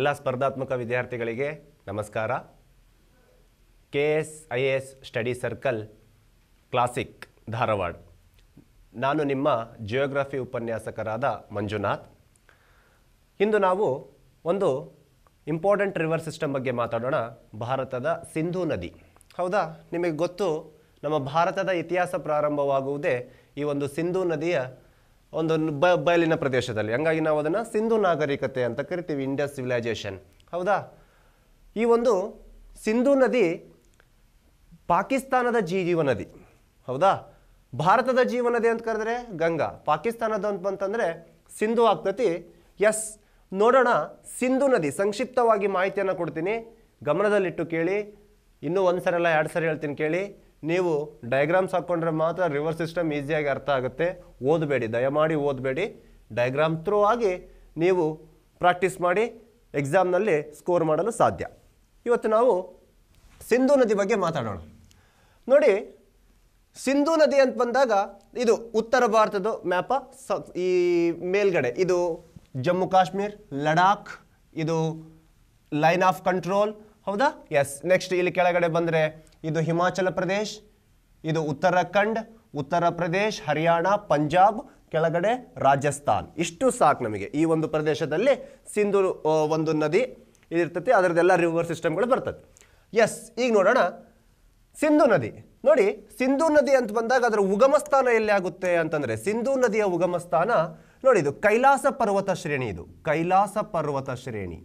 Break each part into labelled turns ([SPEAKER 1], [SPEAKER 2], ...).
[SPEAKER 1] ಎಲ್ಲ ಸ್ಪರ್ಧಾತ್ಮಕ ವಿದ್ಯಾರ್ಥಿಗಳಿಗೆ ನಮಸ್ಕಾರ K S I A S study circle classic Dharwad ನಾನು ನಿಮ್ಮ ಜಿಯೋಗ್ರಫಿ ಉಪನ್ಯಾಸಕರಾದ ಮಂಜುನಾಥ್ ಇಂದು ನಾವು ಒಂದು ಇಂಪಾರ್ಟೆಂಟ್ ರಿವರ್ ಸಿಸ್ಟಮ್ ಬಗ್ಗೆ ಮಾತಾಡೋಣ ಭಾರತದ ಸಿಂಧೂ ನದಿ ಹೌದಾ ನಿಮಗೆ ಗೊತ್ತು ನಮ್ಮ ಭಾರತದ ಇತಿಹಾಸ ಪ್ರಾರಂಭವಾಗುವುದೇ ಈ ಒಂದು ಸಿಂಧೂ ನದಿಯ ಒಂದು ಬ ಬಯಲಿನ ಪ್ರದೇಶದಲ್ಲಿ ಹಂಗಾಗಿ ನಾವು ಅದನ್ನು ಸಿಂಧು ನಾಗರಿಕತೆ ಅಂತ ಕರಿತೀವಿ ಇಂಡಿಯಾ ಸಿವಿಲೈಜೇಷನ್ ಹೌದಾ ಈ ಒಂದು ಸಿಂಧು ನದಿ ಪಾಕಿಸ್ತಾನದ ಜೀವ ನದಿ ಹೌದಾ ಭಾರತದ ಜೀವ ನದಿ ಅಂತ ಕರೆದ್ರೆ ಗಂಗಾ ಪಾಕಿಸ್ತಾನದ ಅಂತ ಬಂತಂದರೆ ಸಿಂಧು ಆಗ್ತತಿ ಎಸ್ ನೋಡೋಣ ಸಿಂಧು ನದಿ ಸಂಕ್ಷಿಪ್ತವಾಗಿ ಮಾಹಿತಿಯನ್ನು ಕೊಡ್ತೀನಿ ಗಮನದಲ್ಲಿಟ್ಟು ಕೇಳಿ ಇನ್ನೂ ಒಂದು ಸರಿ ಅಲ್ಲ ಎರಡು ಸರಿ ಹೇಳ್ತೀನಿ ಕೇಳಿ ನೀವು ಡಯಾಗ್ರಾಮ್ಸ್ ಹಾಕ್ಕೊಂಡ್ರೆ ಮಾತ್ರ ರಿವರ್ಸ್ ಸಿಸ್ಟಮ್ ಈಸಿಯಾಗಿ ಅರ್ಥ ಆಗುತ್ತೆ ಓದಬೇಡಿ ದಯಮಾಡಿ ಓದಬೇಡಿ ಡಯಾಗ್ರಾಮ್ ಥ್ರೂ ಆಗಿ ನೀವು ಪ್ರಾಕ್ಟೀಸ್ ಮಾಡಿ ಎಕ್ಸಾಮ್ನಲ್ಲಿ ಸ್ಕೋರ್ ಮಾಡಲು ಸಾಧ್ಯ ಇವತ್ತು ನಾವು ಸಿಂಧೂ ನದಿ ಬಗ್ಗೆ ಮಾತಾಡೋಣ ನೋಡಿ ಸಿಂಧೂ ನದಿ ಅಂತ ಬಂದಾಗ ಇದು ಉತ್ತರ ಭಾರತದ ಮ್ಯಾಪ ಈ ಮೇಲ್ಗಡೆ ಇದು ಜಮ್ಮು ಕಾಶ್ಮೀರ್ ಲಡಾಖ್ ಇದು ಲೈನ್ ಆಫ್ ಕಂಟ್ರೋಲ್ ಹೌದಾ ಎಸ್ ನೆಕ್ಸ್ಟ್ ಇಲ್ಲಿ ಕೆಳಗಡೆ ಬಂದರೆ ಇದು ಹಿಮಾಚಲ ಪ್ರದೇಶ ಇದು ಉತ್ತರಾಖಂಡ್ ಉತ್ತರ ಪ್ರದೇಶ ಹರಿಯಾಣ ಪಂಜಾಬ್ ಕೆಳಗಡೆ ರಾಜಸ್ಥಾನ್ ಇಷ್ಟು ಸಾಕು ನಮಗೆ ಈ ಒಂದು ಪ್ರದೇಶದಲ್ಲಿ ಸಿಂಧು ಒಂದು ನದಿ ಇದಿರ್ತತಿ ಅದರದೆಲ್ಲ ರಿವರ್ ಸಿಸ್ಟಮ್ಗಳು ಬರ್ತದೆ ಎಸ್ ಈಗ ನೋಡೋಣ ಸಿಂಧು ನದಿ ನೋಡಿ ಸಿಂಧು ನದಿ ಅಂತ ಬಂದಾಗ ಅದರ ಉಗಮ ಸ್ಥಾನ ಎಲ್ಲಿ ಆಗುತ್ತೆ ಅಂತಂದರೆ ಸಿಂಧು ನದಿಯ ಉಗಮ ಸ್ಥಾನ ನೋಡಿ ಇದು ಕೈಲಾಸ ಪರ್ವತ ಶ್ರೇಣಿ ಇದು ಕೈಲಾಸ ಪರ್ವತ ಶ್ರೇಣಿ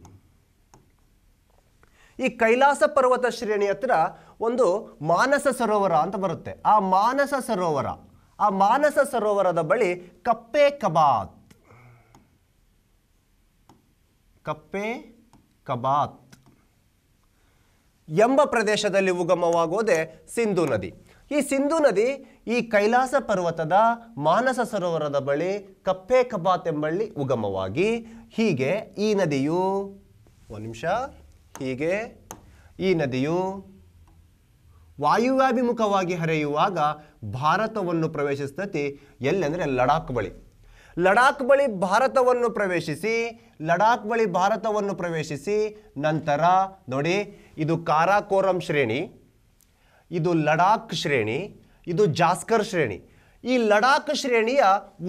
[SPEAKER 1] ಈ ಕೈಲಾಸ ಪರ್ವತ ಶ್ರೇಣಿ ಹತ್ರ ಒಂದು ಮಾನಸ ಸರೋವರ ಅಂತ ಬರುತ್ತೆ ಆ ಮಾನಸ ಸರೋವರ ಆ ಮಾನಸ ಸರೋವರದ ಬಳಿ ಕಪ್ಪೆ ಕಬಾತ್ ಕಪ್ಪೆ ಕಬಾತ್ ಎಂಬ ಪ್ರದೇಶದಲ್ಲಿ ಉಗಮವಾಗೋದೆ ಸಿಂಧು ನದಿ ಈ ಸಿಂಧು ನದಿ ಈ ಕೈಲಾಸ ಪರ್ವತದ ಮಾನಸ ಸರೋವರದ ಬಳಿ ಕಪ್ಪೆ ಕಬಾತ್ ಎಂಬಳ್ಳಿ ಉಗಮವಾಗಿ ಹೀಗೆ ಈ ನದಿಯು ಒಂದು ನಿಮಿಷ ಹೀಗೆ ಈ ನದಿಯು ವಾಯುವ್ಯಾಭಿಮುಖವಾಗಿ ಹರಿಯುವಾಗ ಭಾರತವನ್ನು ಪ್ರವೇಶಿಸ್ತತಿ ಎಲ್ಲೆಂದರೆ ಲಡಾಖ್ ಬಳಿ ಲಡಾಖ್ ಬಳಿ ಭಾರತವನ್ನು ಪ್ರವೇಶಿಸಿ ಲಡಾಖ್ ಬಳಿ ಭಾರತವನ್ನು ಪ್ರವೇಶಿಸಿ ನಂತರ ನೋಡಿ ಇದು ಕಾರಾಕೋರಂ ಶ್ರೇಣಿ ಇದು ಲಡಾಖ್ ಶ್ರೇಣಿ ಇದು ಜಾಸ್ಕರ್ ಶ್ರೇಣಿ ಈ ಲಡಾಖ್ ಶ್ರೇಣಿಯ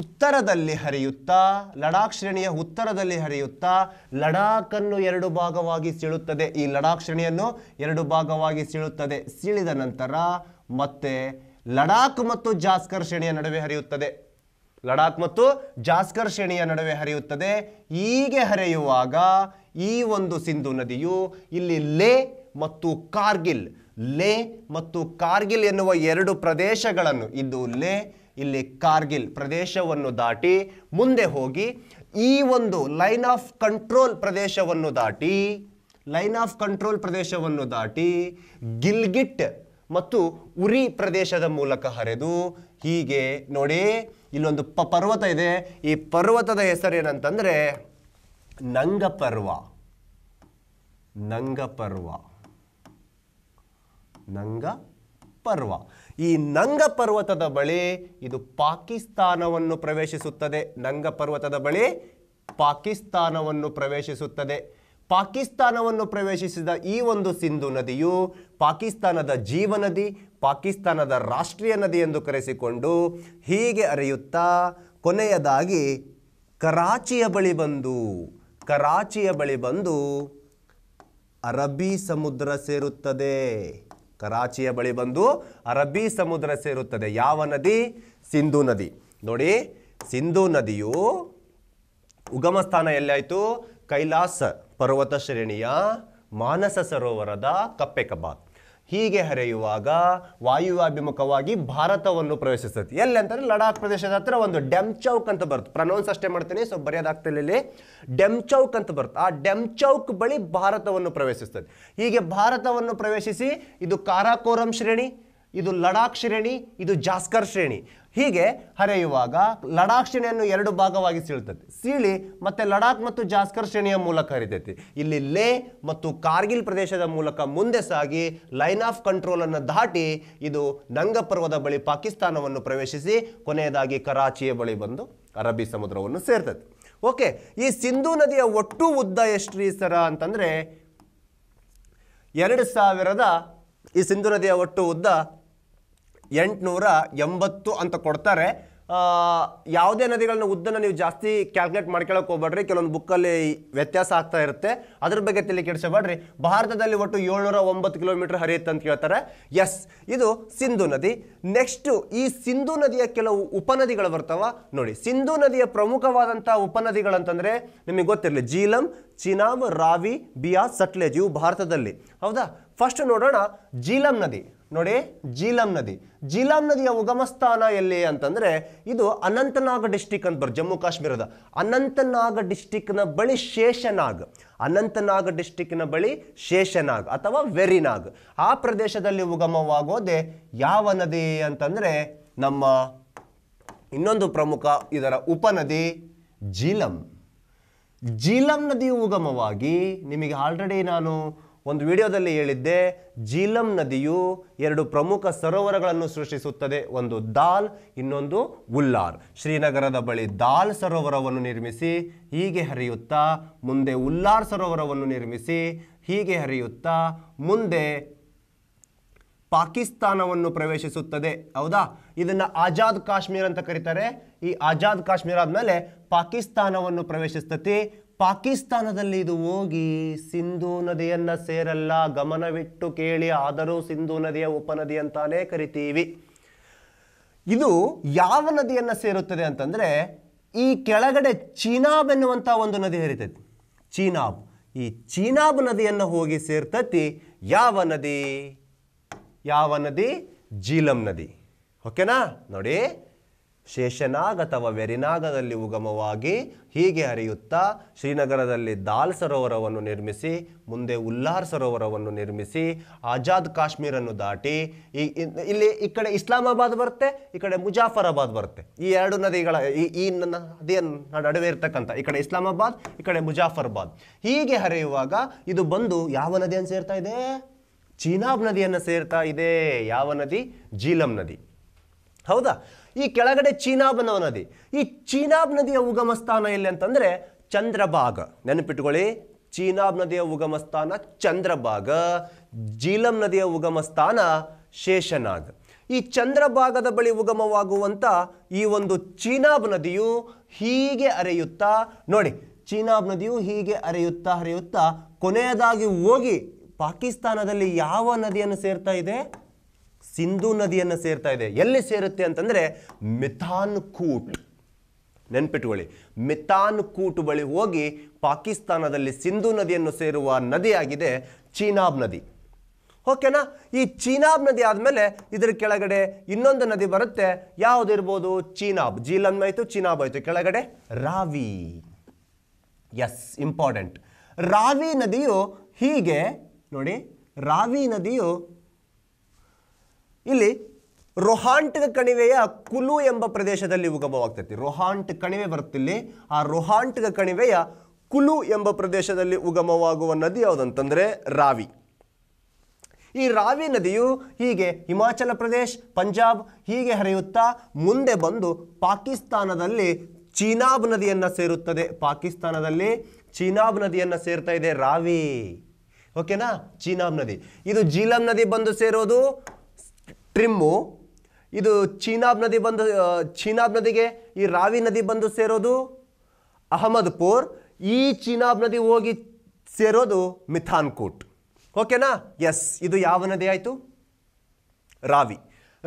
[SPEAKER 1] ಉತ್ತರದಲ್ಲಿ ಹರಿಯುತ್ತಾ ಲಡಾಖ್ ಶ್ರೇಣಿಯ ಉತ್ತರದಲ್ಲಿ ಹರಿಯುತ್ತಾ ಲಡಾಖನ್ನು ಎರಡು ಭಾಗವಾಗಿ ಸೀಳುತ್ತದೆ ಈ ಲಡಾಖ್ ಶ್ರೇಣಿಯನ್ನು ಎರಡು ಭಾಗವಾಗಿ ಸೀಳುತ್ತದೆ ಸೀಳಿದ ನಂತರ ಮತ್ತೆ ಲಡಾಖ್ ಮತ್ತು ಜಾಸ್ಕರ್ ಶ್ರೇಣಿಯ ನಡುವೆ ಹರಿಯುತ್ತದೆ ಲಡಾಖ್ ಮತ್ತು ಜಾಸ್ಕರ್ ಶ್ರೇಣಿಯ ನಡುವೆ ಹರಿಯುತ್ತದೆ ಹೀಗೆ ಹರಿಯುವಾಗ ಈ ಒಂದು ಸಿಂಧು ನದಿಯು ಇಲ್ಲಿ ಲೇ ಮತ್ತು ಕಾರ್ಗಿಲ್ ಲೇ ಮತ್ತು ಕಾರ್ಗಿಲ್ ಎನ್ನುವ ಎರಡು ಪ್ರದೇಶಗಳನ್ನು ಇದು ಲೇ ಇಲ್ಲಿ ಕಾರ್ಗಿಲ್ ಪ್ರದೇಶವನ್ನು ದಾಟಿ ಮುಂದೆ ಹೋಗಿ ಈ ಒಂದು ಲೈನ್ ಆಫ್ ಕಂಟ್ರೋಲ್ ಪ್ರದೇಶವನ್ನು ದಾಟಿ ಲೈನ್ ಆಫ್ ಕಂಟ್ರೋಲ್ ಪ್ರದೇಶವನ್ನು ದಾಟಿ ಗಿಲ್ಗಿಟ್ ಮತ್ತು ಉರಿ ಪ್ರದೇಶದ ಮೂಲಕ ಹರಿದು ಹೀಗೆ ನೋಡಿ ಇಲ್ಲೊಂದು ಪ ಪರ್ವತ ಇದೆ ಈ ಪರ್ವತದ ಹೆಸರೇನಂತಂದರೆ ನಂಗಪರ್ವ ಪರ್ವ ನಂಗ ಪರ್ವ ಈ ನಂಗ ಪರ್ವತದ ಬಳಿ ಇದು ಪಾಕಿಸ್ತಾನವನ್ನು ಪ್ರವೇಶಿಸುತ್ತದೆ ನಂಗ ಪರ್ವತದ ಬಳಿ ಪಾಕಿಸ್ತಾನವನ್ನು ಪ್ರವೇಶಿಸುತ್ತದೆ ಪಾಕಿಸ್ತಾನವನ್ನು ಪ್ರವೇಶಿಸಿದ ಈ ಒಂದು ಸಿಂಧು ನದಿಯು ಪಾಕಿಸ್ತಾನದ ಜೀವ ನದಿ ಪಾಕಿಸ್ತಾನದ ರಾಷ್ಟ್ರೀಯ ನದಿ ಎಂದು ಕರೆಸಿಕೊಂಡು ಹೀಗೆ ಅರಿಯುತ್ತಾ ಕೊನೆಯದಾಗಿ ಕರಾಚಿಯ ಬಳಿ ಬಂದು ಕರಾಚಿಯ ಬಳಿ ಬಂದು ಅರಬ್ಬಿ ಸಮುದ್ರ ಸೇರುತ್ತದೆ ಕರಾಚಿಯ ಬಳಿ ಬಂದು ಅರಬ್ಬಿ ಸಮುದ್ರ ಸೇರುತ್ತದೆ ಯಾವ ನದಿ ಸಿಂಧು ನದಿ ನೋಡಿ ಸಿಂಧು ನದಿಯು ಉಗಮ ಸ್ಥಾನ ಎಲ್ಲಾಯಿತು ಕೈಲಾಸ ಪರ್ವತ ಶ್ರೇಣಿಯ ಮಾನಸ ಸರೋವರದ ಕಪ್ಪೆ ಕಬಾತ್ ಹೀಗೆ ಹರಿಯುವಾಗ ವಾಯುವಾಭಿಮುಖವಾಗಿ ಭಾರತವನ್ನು ಪ್ರವೇಶಿಸ್ತದೆ ಎಲ್ಲಿ ಅಂತಂದ್ರೆ ಲಡಾಖ್ ಪ್ರದೇಶದ ಹತ್ರ ಒಂದು ಡೆಮ್ ಚೌಕ್ ಅಂತ ಬರುತ್ತೆ ಪ್ರನೌನ್ಸ್ ಅಷ್ಟೇ ಮಾಡ್ತೀನಿ ಸೊ ಬರೆಯೋದಾಗ್ತಿಲ್ಲ ಇಲ್ಲಿ ಚೌಕ್ ಅಂತ ಬರುತ್ತೆ ಆ ಡೆಮ್ ಚೌಕ್ ಬಳಿ ಭಾರತವನ್ನು ಪ್ರವೇಶಿಸ್ತದೆ ಹೀಗೆ ಭಾರತವನ್ನು ಪ್ರವೇಶಿಸಿ ಇದು ಕಾರಾಕೋರಂ ಶ್ರೇಣಿ ಇದು ಲಡಾಖ್ ಶ್ರೇಣಿ ಇದು ಜಾಸ್ಕರ್ ಶ್ರೇಣಿ ಹೀಗೆ ಹರಿಯುವಾಗ ಲಡಾಖ್ ಶ್ರೇಣಿಯನ್ನು ಎರಡು ಭಾಗವಾಗಿ ಸೀಳ್ತದೆ ಸೀಳಿ ಮತ್ತೆ ಲಡಾಖ್ ಮತ್ತು ಜಾಸ್ಕರ್ ಶ್ರೇಣಿಯ ಮೂಲಕ ಹರಿತೈತಿ ಇಲ್ಲಿ ಲೇ ಮತ್ತು ಕಾರ್ಗಿಲ್ ಪ್ರದೇಶದ ಮೂಲಕ ಮುಂದೆ ಸಾಗಿ ಲೈನ್ ಆಫ್ ಕಂಟ್ರೋಲ್ ಅನ್ನು ದಾಟಿ ಇದು ನಂಗ ಪರ್ವದ ಬಳಿ ಪಾಕಿಸ್ತಾನವನ್ನು ಪ್ರವೇಶಿಸಿ ಕೊನೆಯದಾಗಿ ಕರಾಚಿಯ ಬಳಿ ಬಂದು ಅರಬ್ಬಿ ಸಮುದ್ರವನ್ನು ಸೇರ್ತದೆ ಓಕೆ ಈ ಸಿಂಧೂ ನದಿಯ ಒಟ್ಟು ಉದ್ದ ಎಷ್ಟು ಸರ ಅಂತಂದರೆ ಎರಡು ಸಾವಿರದ ಈ ಸಿಂಧು ನದಿಯ ಒಟ್ಟು ಉದ್ದ ಎಂಟುನೂರ ಎಂಬತ್ತು ಅಂತ ಕೊಡ್ತಾರೆ ಯಾವುದೇ ನದಿಗಳನ್ನ ಉದ್ದನ ನೀವು ಜಾಸ್ತಿ ಕ್ಯಾಲ್ಕುಲೇಟ್ ಮಾಡ್ಕೊಳ್ಳೋಕೆ ಹೋಗ್ಬೇಡ್ರಿ ಕೆಲವೊಂದು ಬುಕ್ಕಲ್ಲಿ ವ್ಯತ್ಯಾಸ ಆಗ್ತಾ ಇರುತ್ತೆ ಅದ್ರ ಬಗ್ಗೆ ತಿಳಿ ಕೆಡಿಸಬೇಡ್ರಿ ಭಾರತದಲ್ಲಿ ಒಟ್ಟು ಏಳ್ನೂರ ಒಂಬತ್ತು ಕಿಲೋಮೀಟರ್ ಹರಿಯುತ್ತೆ ಅಂತ ಕೇಳ್ತಾರೆ ಎಸ್ ಇದು ಸಿಂಧು ನದಿ ನೆಕ್ಸ್ಟು ಈ ಸಿಂಧು ನದಿಯ ಕೆಲವು ಉಪನದಿಗಳು ಬರ್ತಾವ ನೋಡಿ ಸಿಂಧು ನದಿಯ ಪ್ರಮುಖವಾದಂಥ ಉಪನದಿಗಳಂತಂದರೆ ನಿಮಗೆ ಗೊತ್ತಿರಲಿ ಜೀಲಂ ಚಿನಾಮ್ ರಾವಿ ಬಿಯಾ ಸಟ್ಲೇಜ್ ಇವು ಭಾರತದಲ್ಲಿ ಹೌದಾ ಫಸ್ಟ್ ನೋಡೋಣ ಜೀಲಂ ನದಿ ನೋಡಿ ಜೀಲಂ ನದಿ ಜೀಲಂ ನದಿಯ ಉಗಮ ಸ್ಥಾನ ಎಲ್ಲಿ ಅಂತಂದರೆ ಇದು ಅನಂತನಾಗ್ ಡಿಸ್ಟಿಕ್ ಅಂತ ಬರ್ ಜಮ್ಮು ಕಾಶ್ಮೀರದ ಅನಂತನಾಗ್ ಡಿಸ್ಟಿಕ್ನ ಬಳಿ ಶೇಷನಾಗ್ ಅನಂತನಾಗ್ ಡಿಸ್ಟಿಕ್ನ ಬಳಿ ಶೇಷನಾಗ್ ಅಥವಾ ವೆರಿನಾಗ್ ಆ ಪ್ರದೇಶದಲ್ಲಿ ಉಗಮವಾಗೋದೆ ಯಾವ ನದಿ ಅಂತಂದರೆ ನಮ್ಮ ಇನ್ನೊಂದು ಪ್ರಮುಖ ಇದರ ಉಪನದಿ ಜೀಲಂ ಜೀಲಂ ನದಿ ಉಗಮವಾಗಿ ನಿಮಗೆ ಆಲ್ರೆಡಿ ನಾನು ಒಂದು ವಿಡಿಯೋದಲ್ಲಿ ಹೇಳಿದ್ದೆ ಜೀಲಂ ನದಿಯು ಎರಡು ಪ್ರಮುಖ ಸರೋವರಗಳನ್ನು ಸೃಷ್ಟಿಸುತ್ತದೆ ಒಂದು ದಾಲ್ ಇನ್ನೊಂದು ಉಲ್ಲಾರ್ ಶ್ರೀನಗರದ ಬಳಿ ದಾಲ್ ಸರೋವರವನ್ನು ನಿರ್ಮಿಸಿ ಹೀಗೆ ಹರಿಯುತ್ತಾ ಮುಂದೆ ಉಲ್ಲಾರ್ ಸರೋವರವನ್ನು ನಿರ್ಮಿಸಿ ಹೀಗೆ ಹರಿಯುತ್ತಾ ಮುಂದೆ ಪಾಕಿಸ್ತಾನವನ್ನು ಪ್ರವೇಶಿಸುತ್ತದೆ ಹೌದಾ ಇದನ್ನ ಆಜಾದ್ ಕಾಶ್ಮೀರ್ ಅಂತ ಕರೀತಾರೆ ಈ ಆಜಾದ್ ಕಾಶ್ಮೀರ ಆದ್ಮೇಲೆ ಪಾಕಿಸ್ತಾನವನ್ನು ಪ್ರವೇಶಿಸ್ತತಿ ಪಾಕಿಸ್ತಾನದಲ್ಲಿ ಇದು ಹೋಗಿ ಸಿಂಧೂ ನದಿಯನ್ನು ಸೇರಲ್ಲ ಗಮನವಿಟ್ಟು ಕೇಳಿ ಆದರೂ ಸಿಂಧೂ ನದಿಯ ಉಪನದಿ ಅಂತಾನೆ ಕರಿತೀವಿ ಇದು ಯಾವ ನದಿಯನ್ನು ಸೇರುತ್ತದೆ ಅಂತಂದರೆ ಈ ಕೆಳಗಡೆ ಚೀನಾಬ್ ಎನ್ನುವಂಥ ಒಂದು ನದಿ ಹರಿತೈತಿ ಚೀನಾಬ್ ಈ ಚೀನಾಬ್ ನದಿಯನ್ನು ಹೋಗಿ ಸೇರ್ತತಿ ಯಾವ ನದಿ ಯಾವ ನದಿ ಜೀಲಂ ನದಿ ಓಕೆನಾ ನೋಡಿ ಶೇಷನಾಗ್ ಅಥವಾ ವೆರಿನಾಗದಲ್ಲಿ ಉಗಮವಾಗಿ ಹೀಗೆ ಹರಿಯುತ್ತಾ ಶ್ರೀನಗರದಲ್ಲಿ ದಾಲ್ ಸರೋವರವನ್ನು ನಿರ್ಮಿಸಿ ಮುಂದೆ ಉಲ್ಲಾರ್ ಸರೋವರವನ್ನು ನಿರ್ಮಿಸಿ ಆಜಾದ್ ಕಾಶ್ಮೀರನ್ನು ದಾಟಿ ಈ ಇಲ್ಲಿ ಈ ಕಡೆ ಇಸ್ಲಾಮಾಬಾದ್ ಬರುತ್ತೆ ಈ ಕಡೆ ಮುಜಾಫರಾಬಾದ್ ಬರುತ್ತೆ ಈ ಎರಡು ನದಿಗಳ ಈ ಈ ನದಿಯ ನಡುವೆ ಇರ್ತಕ್ಕಂಥ ಈ ಕಡೆ ಇಸ್ಲಾಮಾಬಾದ್ ಈ ಕಡೆ ಮುಜಾಫರಾಬಾದ್ ಹೀಗೆ ಹರಿಯುವಾಗ ಇದು ಬಂದು ಯಾವ ನದಿಯನ್ನು ಸೇರ್ತಾ ಇದೆ ಚೀನಾಬ್ ನದಿಯನ್ನು ಸೇರ್ತಾ ಇದೆ ಯಾವ ನದಿ ಜೀಲಂ ನದಿ ಹೌದಾ ಈ ಕೆಳಗಡೆ ಚೀನಾಬ್ ನದಿ ಈ ಚೀನಾಬ್ ನದಿಯ ಉಗಮ ಸ್ಥಾನ ಎಲ್ಲಿ ಅಂತಂದರೆ ಚಂದ್ರಭಾಗ ನೆನಪಿಟ್ಕೊಳ್ಳಿ ಚೀನಾಬ್ ನದಿಯ ಉಗಮ ಸ್ಥಾನ ಚಂದ್ರಭಾಗ ಜೀಲಂ ನದಿಯ ಉಗಮ ಸ್ಥಾನ ಶೇಷನಾಗ್ ಈ ಚಂದ್ರಭಾಗದ ಬಳಿ ಉಗಮವಾಗುವಂಥ ಈ ಒಂದು ಚೀನಾಬ್ ನದಿಯು ಹೀಗೆ ಅರೆಯುತ್ತಾ ನೋಡಿ ಚೀನಾಬ್ ನದಿಯು ಹೀಗೆ ಅರೆಯುತ್ತಾ ಹರಿಯುತ್ತಾ ಕೊನೆಯದಾಗಿ ಹೋಗಿ ಪಾಕಿಸ್ತಾನದಲ್ಲಿ ಯಾವ ನದಿಯನ್ನು ಸೇರ್ತಾ ಇದೆ ಸಿಂಧೂ ನದಿಯನ್ನು ಸೇರ್ತಾ ಇದೆ ಎಲ್ಲಿ ಸೇರುತ್ತೆ ಅಂತಂದರೆ ಮಿಥಾನ್ ಕೂಟ್ ನೆನ್ಪಿಟ್ಕೊಳ್ಳಿ ಮಿಥಾನ್ ಕೂಟ್ ಬಳಿ ಹೋಗಿ ಪಾಕಿಸ್ತಾನದಲ್ಲಿ ಸಿಂಧೂ ನದಿಯನ್ನು ಸೇರುವ ನದಿಯಾಗಿದೆ ಚೀನಾಬ್ ನದಿ ಓಕೆನಾ ಈ ಚೀನಾಬ್ ನದಿ ಆದಮೇಲೆ ಇದರ ಕೆಳಗಡೆ ಇನ್ನೊಂದು ನದಿ ಬರುತ್ತೆ ಯಾವುದಿರ್ಬೋದು ಚೀನಾಬ್ ಜೀಲನ್ ಆಯಿತು ಚೀನಾಬ್ ಆಯಿತು ಕೆಳಗಡೆ ರಾವಿ ಎಸ್ ಇಂಪಾರ್ಟೆಂಟ್ ರಾವಿ ನದಿಯು ಹೀಗೆ ನೋಡಿ ರಾವಿ ನದಿಯು ಇಲ್ಲಿ ರೊಹಾಂಟ್ ಕಣಿವೆಯ ಕುಲು ಎಂಬ ಪ್ರದೇಶದಲ್ಲಿ ಉಗಮವಾಗ್ತೈತಿ ರೊಹಾಂಟ್ ಕಣಿವೆ ಬರುತ್ತಿಲ್ಲಿ ಆ ರೊಹಾಂಟ್ ಕಣಿವೆಯ ಕುಲು ಎಂಬ ಪ್ರದೇಶದಲ್ಲಿ ಉಗಮವಾಗುವ ನದಿ ಯಾವುದಂತಂದ್ರೆ ರಾವಿ ಈ ರಾವಿ ನದಿಯು ಹೀಗೆ ಹಿಮಾಚಲ ಪ್ರದೇಶ ಪಂಜಾಬ್ ಹೀಗೆ ಹರಿಯುತ್ತಾ ಮುಂದೆ ಬಂದು ಪಾಕಿಸ್ತಾನದಲ್ಲಿ ಚೀನಾಬ್ ನದಿಯನ್ನು ಸೇರುತ್ತದೆ ಪಾಕಿಸ್ತಾನದಲ್ಲಿ ಚೀನಾಬ್ ನದಿಯನ್ನು ಸೇರ್ತಾ ಇದೆ ರಾವಿ ಓಕೆನಾ ಚೀನಾಬ್ ನದಿ ಇದು ಜೀಲಂ ನದಿ ಬಂದು ಸೇರೋದು ಟ್ರಿಮ್ಮು ಇದು ಚೀನಾಬ್ ನದಿ ಬಂದು ಚೀನಾಬ್ ನದಿಗೆ ಈ ರಾವಿ ನದಿ ಬಂದು ಸೇರೋದು ಅಹಮದ್ಪುರ್ ಈ ಚೀನಾಬ್ ನದಿ ಹೋಗಿ ಸೇರೋದು ಮಿಥಾನ್ಕೂಟ್ ಓಕೆನಾ ಎಸ್ ಇದು ಯಾವ ನದಿ ಆಯಿತು ರಾವಿ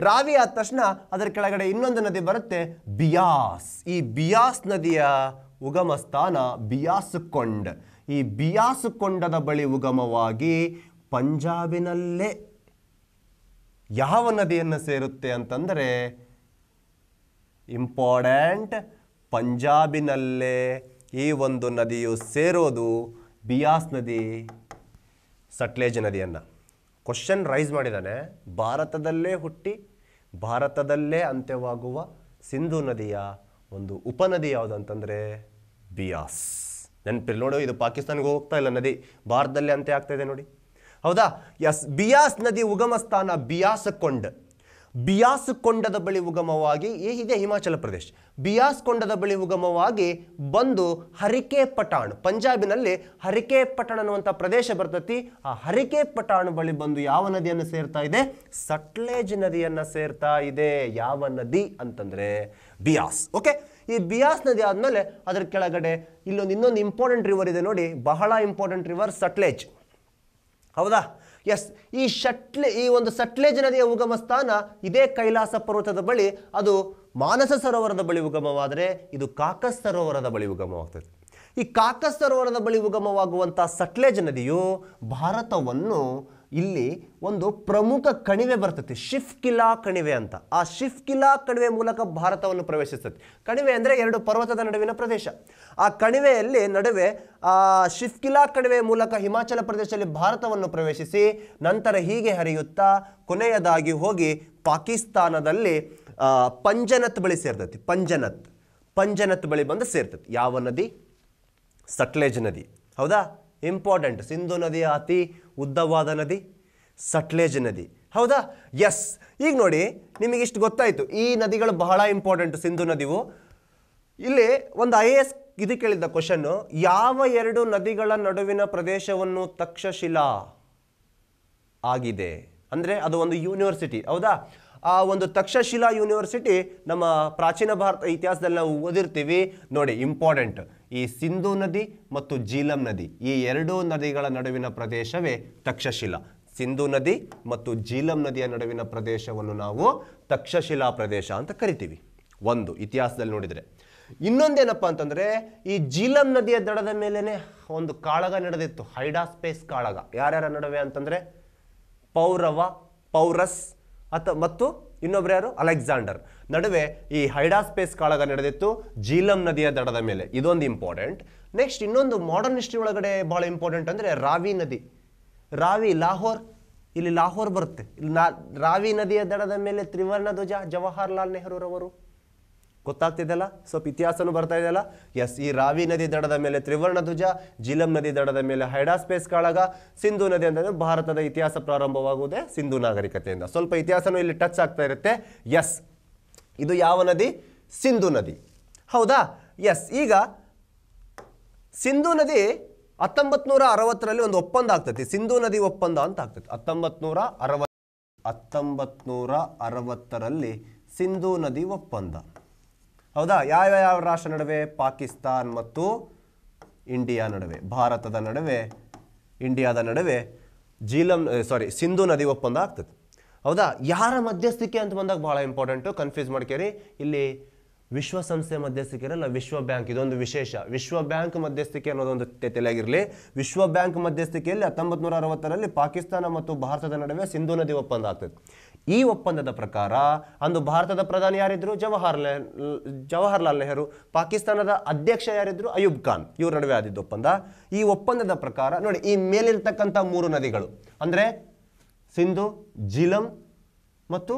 [SPEAKER 1] ರಾವಿ ಆದ ತಕ್ಷಣ ಅದರ ಕೆಳಗಡೆ ಇನ್ನೊಂದು ನದಿ ಬರುತ್ತೆ ಬಿಯಾಸ್ ಈ ಬಿಯಾಸ್ ನದಿಯ ಉಗಮ ಸ್ಥಾನ ಬಿಯಾಸುಕೊಂಡ ಈ ಬಿಯಾಸುಕೊಂಡದ ಬಳಿ ಉಗಮವಾಗಿ ಪಂಜಾಬಿನಲ್ಲೇ ಯಾವ ನದಿಯನ್ನು ಸೇರುತ್ತೆ ಅಂತಂದರೆ ಇಂಪಾರ್ಟೆಂಟ್ ಪಂಜಾಬಿನಲ್ಲೇ ಈ ಒಂದು ನದಿಯು ಸೇರೋದು ಬಿಯಾಸ್ ನದಿ ಸಟ್ಲೇಜ್ ನದಿಯನ್ನು ಕ್ವಶನ್ ರೈಸ್ ಮಾಡಿದ್ದಾನೆ ಭಾರತದಲ್ಲೇ ಹುಟ್ಟಿ ಭಾರತದಲ್ಲೇ ಅಂತ್ಯವಾಗುವ ಸಿಂಧು ನದಿಯ ಒಂದು ಉಪನದಿ ಯಾವುದು ಅಂತಂದರೆ ಬಿಯಾಸ್ ನೆನಪಿಲ್ಲ ನೋಡು ಇದು ಪಾಕಿಸ್ತಾನಿಗೆ ಹೋಗ್ತಾ ಇಲ್ಲ ನದಿ ಭಾರತದಲ್ಲೇ ಅಂತ್ಯ ಆಗ್ತಾ ಇದೆ ನೋಡಿ ಹೌದಾ ಎಸ್ ಬಿಯಾಸ್ ನದಿ ಉಗಮ ಸ್ಥಾನ ಬಿಯಾಸಕೊಂಡ್ ಬಿಯಾಸಕೊಂಡದ ಬಳಿ ಉಗಮವಾಗಿ ಇದೆ ಹಿಮಾಚಲ ಪ್ರದೇಶ್ ಬಿಯಾಸ್ಕೊಂಡದ ಬಳಿ ಉಗಮವಾಗಿ ಬಂದು ಹರಿಕೆ ಪಟಾಣ್ ಪಂಜಾಬಿನಲ್ಲಿ ಹರಿಕೆ ಪಟಾಣ್ ಅನ್ನುವಂಥ ಪ್ರದೇಶ ಬರ್ತತಿ ಆ ಹರಿಕೆ ಪಟಾಣ್ ಬಳಿ ಬಂದು ಯಾವ ನದಿಯನ್ನು ಸೇರ್ತಾ ಇದೆ ಸಟ್ಲೇಜ್ ನದಿಯನ್ನು ಸೇರ್ತಾ ಇದೆ ಯಾವ ನದಿ ಅಂತಂದರೆ ಬಿಯಾಸ್ ಓಕೆ ಈ ಬಿಯಾಸ್ ನದಿ ಆದಮೇಲೆ ಅದರ ಕೆಳಗಡೆ ಇಲ್ಲೊಂದು ಇನ್ನೊಂದು ಇಂಪಾರ್ಟೆಂಟ್ ರಿವರ್ ಇದೆ ನೋಡಿ ಬಹಳ ಇಂಪಾರ್ಟೆಂಟ್ ರಿವರ್ ಸಟ್ಲೇಜ್ ಹೌದಾ ಎಸ್ ಈ ಶಟ್ಲೆ ಈ ಒಂದು ಸಟ್ಲೇಜ್ ನದಿಯ ಉಗಮ ಸ್ಥಾನ ಇದೇ ಕೈಲಾಸ ಪರ್ವತದ ಬಳಿ ಅದು ಮಾನಸ ಸರೋವರದ ಬಳಿ ಉಗಮವಾದರೆ ಇದು ಕಾಕಸ್ ಸರೋವರದ ಬಳಿ ಉಗಮವಾಗ್ತದೆ ಈ ಕಾಕಸ್ ಸರೋವರದ ಬಳಿ ಉಗಮವಾಗುವಂಥ ಸಟ್ಲೇಜ್ ನದಿಯು ಭಾರತವನ್ನು ಇಲ್ಲಿ ಒಂದು ಪ್ರಮುಖ ಕಣಿವೆ ಬರ್ತದೆ ಶಿಫ್ಕಿಲಾ ಕಣಿವೆ ಅಂತ ಆ ಶಿಫ್ಕಿಲಾ ಕಣಿವೆ ಮೂಲಕ ಭಾರತವನ್ನು ಪ್ರವೇಶಿಸ್ತದೆ ಕಣಿವೆ ಅಂದರೆ ಎರಡು ಪರ್ವತದ ನಡುವಿನ ಪ್ರದೇಶ ಆ ಕಣಿವೆಯಲ್ಲಿ ನಡುವೆ ಆ ಶಿಫ್ಕಿಲಾ ಕಣಿವೆ ಮೂಲಕ ಹಿಮಾಚಲ ಪ್ರದೇಶದಲ್ಲಿ ಭಾರತವನ್ನು ಪ್ರವೇಶಿಸಿ ನಂತರ ಹೀಗೆ ಹರಿಯುತ್ತಾ ಕೊನೆಯದಾಗಿ ಹೋಗಿ ಪಾಕಿಸ್ತಾನದಲ್ಲಿ ಪಂಜನತ್ ಬಳಿ ಸೇರ್ತತಿ ಪಂಜನತ್ ಪಂಜನತ್ ಬಳಿ ಬಂದು ಸೇರ್ತತಿ ಯಾವ ನದಿ ಸಟ್ಲೇಜ್ ನದಿ ಹೌದಾ ಇಂಪಾರ್ಟೆಂಟ್ ಸಿಂಧು ನದಿಯ ಅತಿ ಉದ್ದವಾದ ನದಿ ಸಟ್ಲೇಜ್ ನದಿ ಹೌದಾ ಎಸ್ ಈಗ ನೋಡಿ ನಿಮಗೆ ಇಷ್ಟು ಗೊತ್ತಾಯಿತು ಈ ನದಿಗಳು ಬಹಳ ಇಂಪಾರ್ಟೆಂಟ್ ಸಿಂಧು ನದಿವು ಇಲ್ಲಿ ಒಂದು ಐ ಎ ಎಸ್ ಇದು ಕೇಳಿದ್ದ ಕ್ವಶನ್ನು ಯಾವ ಎರಡು ನದಿಗಳ ನಡುವಿನ ಪ್ರದೇಶವನ್ನು ತಕ್ಷಶಿಲಾ ಆಗಿದೆ ಅಂದರೆ ಅದು ಒಂದು ಯೂನಿವರ್ಸಿಟಿ ಹೌದಾ ಆ ಒಂದು ತಕ್ಷಶಿಲಾ ಯೂನಿವರ್ಸಿಟಿ ನಮ್ಮ ಪ್ರಾಚೀನ ಭಾರತ ಇತಿಹಾಸದಲ್ಲಿ ನಾವು ಓದಿರ್ತೀವಿ ನೋಡಿ ಇಂಪಾರ್ಟೆಂಟ್ ಈ ಸಿಂಧು ನದಿ ಮತ್ತು ಜೀಲಂ ನದಿ ಈ ಎರಡೂ ನದಿಗಳ ನಡುವಿನ ಪ್ರದೇಶವೇ ತಕ್ಷಶಿಲಾ ಸಿಂಧು ನದಿ ಮತ್ತು ಜೀಲಂ ನದಿಯ ನಡುವಿನ ಪ್ರದೇಶವನ್ನು ನಾವು ತಕ್ಷಶಿಲಾ ಪ್ರದೇಶ ಅಂತ ಕರಿತೀವಿ ಒಂದು ಇತಿಹಾಸದಲ್ಲಿ ನೋಡಿದರೆ ಇನ್ನೊಂದೇನಪ್ಪ ಅಂತಂದರೆ ಈ ಜೀಲಂ ನದಿಯ ದಡದ ಮೇಲೇ ಒಂದು ಕಾಳಗ ನಡೆದಿತ್ತು ಸ್ಪೇಸ್ ಕಾಳಗ ಯಾರ್ಯಾರ ನಡುವೆ ಅಂತಂದರೆ ಪೌರವ ಪೌರಸ್ ಅಥವಾ ಮತ್ತು ಇನ್ನೊಬ್ರು ಯಾರು ಅಲೆಕ್ಸಾಂಡರ್ ನಡುವೆ ಈ ಹೈಡಾ ಸ್ಪೇಸ್ ಕಾಳಗ ನಡೆದಿತ್ತು ಜೀಲಂ ನದಿಯ ದಡದ ಮೇಲೆ ಇದೊಂದು ಇಂಪಾರ್ಟೆಂಟ್ ನೆಕ್ಸ್ಟ್ ಇನ್ನೊಂದು ಮಾಡರ್ನ್ ಹಿಸ್ಟ್ರಿ ಒಳಗಡೆ ಭಾಳ ಇಂಪಾರ್ಟೆಂಟ್ ಅಂದರೆ ರಾವಿ ನದಿ ರಾವಿ ಲಾಹೋರ್ ಇಲ್ಲಿ ಲಾಹೋರ್ ಬರುತ್ತೆ ಇಲ್ಲಿ ರಾವಿ ನದಿಯ ದಡದ ಮೇಲೆ ತ್ರಿವರ್ಣ ಧ್ವಜ ಜವಾಹರ್ಲಾಲ್ ನೆಹರೂರವರು ಗೊತ್ತಾಗ್ತಿದೆಯಲ್ಲ ಸ್ವಲ್ಪ ಇತಿಹಾಸನೂ ಬರ್ತಾ ಇದೆಯಲ್ಲ ಎಸ್ ಈ ರಾವಿ ನದಿ ದಡದ ಮೇಲೆ ತ್ರಿವರ್ಣ ಧ್ವಜ ಜಿಲಂ ನದಿ ದಡದ ಮೇಲೆ ಹೈಡಾ ಸ್ಪೇಸ್ ಕಾಳಗ ಸಿಂಧು ನದಿ ಅಂತಂದರೆ ಭಾರತದ ಇತಿಹಾಸ ಪ್ರಾರಂಭವಾಗುವುದೇ ಸಿಂಧು ನಾಗರಿಕತೆಯಿಂದ ಸ್ವಲ್ಪ ಇತಿಹಾಸನೂ ಇಲ್ಲಿ ಟಚ್ ಆಗ್ತಾ ಇರುತ್ತೆ ಎಸ್ ಇದು ಯಾವ ನದಿ ಸಿಂಧು ನದಿ ಹೌದಾ ಎಸ್ ಈಗ ಸಿಂಧು ನದಿ ಹತ್ತೊಂಬತ್ತು ನೂರ ಅರವತ್ತರಲ್ಲಿ ಒಂದು ಒಪ್ಪಂದ ಆಗ್ತೈತಿ ಸಿಂಧು ನದಿ ಒಪ್ಪಂದ ಅಂತ ಆಗ್ತೈತಿ ಹತ್ತೊಂಬತ್ನೂರ ನೂರ ಅರವತ್ತು ಹತ್ತೊಂಬತ್ತು ನೂರ ಅರವತ್ತರಲ್ಲಿ ಸಿಂಧು ನದಿ ಒಪ್ಪಂದ ಹೌದಾ ಯಾವ ಯಾವ ರಾಷ್ಟ್ರ ನಡುವೆ ಪಾಕಿಸ್ತಾನ್ ಮತ್ತು ಇಂಡಿಯಾ ನಡುವೆ ಭಾರತದ ನಡುವೆ ಇಂಡಿಯಾದ ನಡುವೆ ಜೀಲಂ ಸಾರಿ ಸಿಂಧು ನದಿ ಒಪ್ಪಂದ ಆಗ್ತದೆ ಹೌದಾ ಯಾರ ಮಧ್ಯಸ್ಥಿಕೆ ಅಂತ ಬಂದಾಗ ಬಹಳ ಇಂಪಾರ್ಟೆಂಟು ಕನ್ಫ್ಯೂಸ್ ಮಾಡ್ಕೇರಿ ಇಲ್ಲಿ ವಿಶ್ವಸಂಸ್ಥೆ ಮಧ್ಯಸ್ಥಿಕೆ ಇರಲ್ಲ ವಿಶ್ವ ಬ್ಯಾಂಕ್ ಇದೊಂದು ವಿಶೇಷ ವಿಶ್ವ ಬ್ಯಾಂಕ್ ಮಧ್ಯಸ್ಥಿಕೆ ಅನ್ನೋದೊಂದು ತೆಲೆಯಾಗಿರಲಿ ವಿಶ್ವ ಬ್ಯಾಂಕ್ ಮಧ್ಯಸ್ಥಿಕೆಯಲ್ಲಿ ಹತ್ತೊಂಬತ್ತು ನೂರ ಅರವತ್ತರಲ್ಲಿ ಪಾಕಿಸ್ತಾನ ಮತ್ತು ಭಾರತದ ನಡುವೆ ಸಿಂಧು ನದಿ ಒಪ್ಪಂದ ಆಗ್ತದೆ ಈ ಒಪ್ಪಂದದ ಪ್ರಕಾರ ಅಂದು ಭಾರತದ ಪ್ರಧಾನಿ ಯಾರಿದ್ರು ಜವಾಹರ್ಲಾಲ್ ಜವಾಹರ್ಲಾಲ್ ನೆಹರು ಪಾಕಿಸ್ತಾನದ ಅಧ್ಯಕ್ಷ ಯಾರಿದ್ರು ಅಯೂಬ್ ಖಾನ್ ಇವ್ರ ನಡುವೆ ಆದಿದ್ದು ಒಪ್ಪಂದ ಈ ಒಪ್ಪಂದದ ಪ್ರಕಾರ ನೋಡಿ ಈ ಮೇಲಿರ್ತಕ್ಕಂಥ ಮೂರು ನದಿಗಳು ಅಂದರೆ ಸಿಂಧು ಜಿಲಂ ಮತ್ತು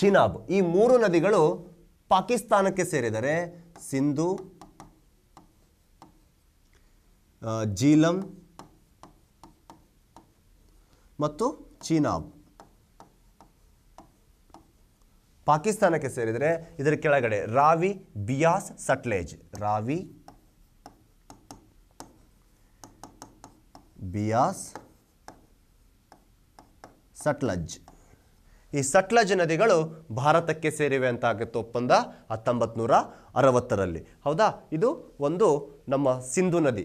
[SPEAKER 1] ಚಿನಾಬ್ ಈ ಮೂರು ನದಿಗಳು ಪಾಕಿಸ್ತಾನಕ್ಕೆ ಸೇರಿದರೆ ಸಿಂಧು ಜೀಲಂ ಮತ್ತು ಚೀನಾಬ್ ಪಾಕಿಸ್ತಾನಕ್ಕೆ ಸೇರಿದರೆ ಇದರ ಕೆಳಗಡೆ ರಾವಿ ಬಿಯಾಸ್ ಸಟ್ಲೇಜ್ ರಾವಿ ಬಿಯಾಸ್ ಸಟ್ಲಜ್ ಈ ಸಟ್ಲಜ್ ನದಿಗಳು ಭಾರತಕ್ಕೆ ಸೇರಿವೆ ಅಂತ ಆಗುತ್ತೆ ಒಪ್ಪಂದ ಹತ್ತೊಂಬತ್ತು ನೂರ ಅರವತ್ತರಲ್ಲಿ ಹೌದಾ ಇದು ಒಂದು ನಮ್ಮ ಸಿಂಧು ನದಿ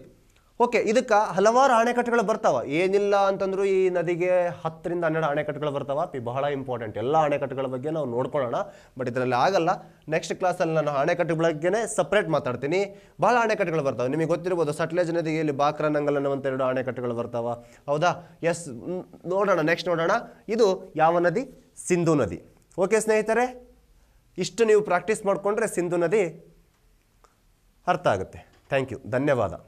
[SPEAKER 1] ಓಕೆ ಇದಕ್ಕೆ ಹಲವಾರು ಅಣೆಕಟ್ಟುಗಳು ಬರ್ತಾವ ಏನಿಲ್ಲ ಅಂತಂದ್ರು ಈ ನದಿಗೆ ಹತ್ತರಿಂದ ಹನ್ನೆರಡು ಅಣೆಕಟ್ಟುಗಳು ಬರ್ತಾವ ಪಿ ಬಹಳ ಇಂಪಾರ್ಟೆಂಟ್ ಎಲ್ಲ ಅಣೆಕಟ್ಟುಗಳ ಬಗ್ಗೆ ನಾವು ನೋಡ್ಕೊಳ್ಳೋಣ ಬಟ್ ಇದರಲ್ಲಿ ಆಗಲ್ಲ ನೆಕ್ಸ್ಟ್ ಕ್ಲಾಸಲ್ಲಿ ನಾನು ಅಣೆಕಟ್ಟು ಬಗ್ಗೆನೇ ಸಪ್ರೇಟ್ ಮಾತಾಡ್ತೀನಿ ಭಾಳ ಅಣೆಕಟ್ಟುಗಳು ಬರ್ತಾವೆ ನಿಮಗೆ ಗೊತ್ತಿರ್ಬೋದು ಸಟ್ಲೇಜ್ ನದಿಗೆ ಇಲ್ಲಿ ಬಾಕ್ರನಂಗಲ್ ಅನ್ನುವಂಥ ಎರಡು ಅಣೆಕಟ್ಟುಗಳು ಬರ್ತಾವ ಹೌದಾ ಎಸ್ ನೋಡೋಣ ನೆಕ್ಸ್ಟ್ ನೋಡೋಣ ಇದು ಯಾವ ನದಿ ಸಿಂಧು ನದಿ ಓಕೆ ಸ್ನೇಹಿತರೆ ಇಷ್ಟು ನೀವು ಪ್ರಾಕ್ಟೀಸ್ ಮಾಡಿಕೊಂಡ್ರೆ ಸಿಂಧು ನದಿ ಅರ್ಥ ಆಗುತ್ತೆ ಥ್ಯಾಂಕ್ ಯು ಧನ್ಯವಾದ